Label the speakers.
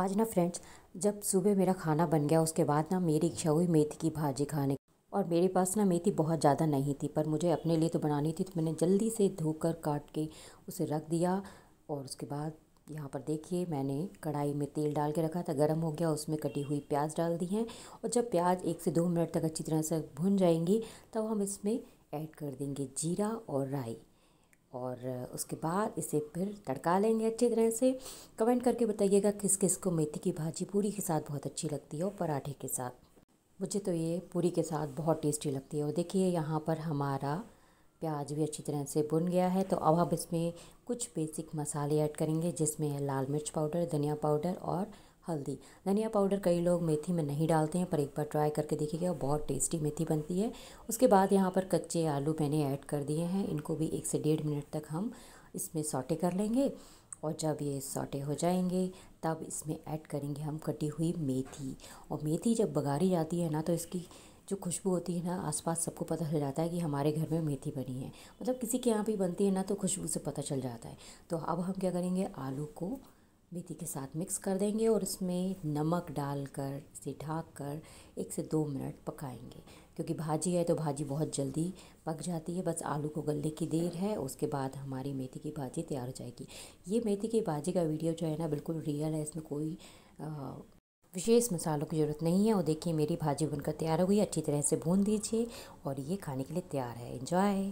Speaker 1: आज ना फ्रेंड्स जब सुबह मेरा खाना बन गया उसके बाद ना मेरी इच्छा हुई मेथी की भाजी खाने की और मेरे पास ना मेथी बहुत ज़्यादा नहीं थी पर मुझे अपने लिए तो बनानी थी तो मैंने जल्दी से धोकर काट के उसे रख दिया और उसके बाद यहाँ पर देखिए मैंने कढ़ाई में तेल डाल के रखा था गर्म हो गया उसमें कटी हुई प्याज डाल दी है और जब प्याज एक से दो मिनट तक अच्छी तरह से भुन जाएंगी तब तो हम इसमें ऐड कर देंगे जीरा और राई और उसके बाद इसे फिर तड़का लेंगे अच्छी तरह से कमेंट करके बताइएगा किस किस को मेथी की भाजी पूरी के साथ बहुत अच्छी लगती है और पराठे के साथ मुझे तो ये पूरी के साथ बहुत टेस्टी लगती है और देखिए यहाँ पर हमारा प्याज भी अच्छी तरह से भुन गया है तो अब हम इसमें कुछ बेसिक मसाले ऐड करेंगे जिसमें है लाल मिर्च पाउडर धनिया पाउडर और हल्दी धनिया पाउडर कई लोग मेथी में नहीं डालते हैं पर एक बार ट्राई करके देखिएगा बहुत टेस्टी मेथी बनती है उसके बाद यहाँ पर कच्चे आलू मैंने ऐड कर दिए हैं इनको भी एक से डेढ़ मिनट तक हम इसमें सॉटे कर लेंगे और जब ये सॉटे हो जाएंगे तब इसमें ऐड करेंगे हम कटी हुई मेथी और मेथी जब बघारी जाती है ना तो इसकी जो खुशबू होती है ना आसपास सबको पता चल जाता है कि हमारे घर में मेथी बनी है मतलब किसी के यहाँ भी बनती है ना तो खुशबू से पता चल जाता है तो अब हम क्या करेंगे आलू को मेथी के साथ मिक्स कर देंगे और इसमें नमक डालकर इसे ढाक कर एक से दो मिनट पकाएंगे क्योंकि भाजी है तो भाजी बहुत जल्दी पक जाती है बस आलू को गलने की देर है उसके बाद हमारी मेथी की भाजी तैयार हो जाएगी ये मेथी की भाजी का वीडियो जो है ना बिल्कुल रियल है इसमें कोई विशेष मसालों की ज़रूरत नहीं है और देखिए मेरी भाजी बनकर तैयार हो गई अच्छी तरह से भून दीजिए और ये खाने के लिए तैयार है इन्जॉय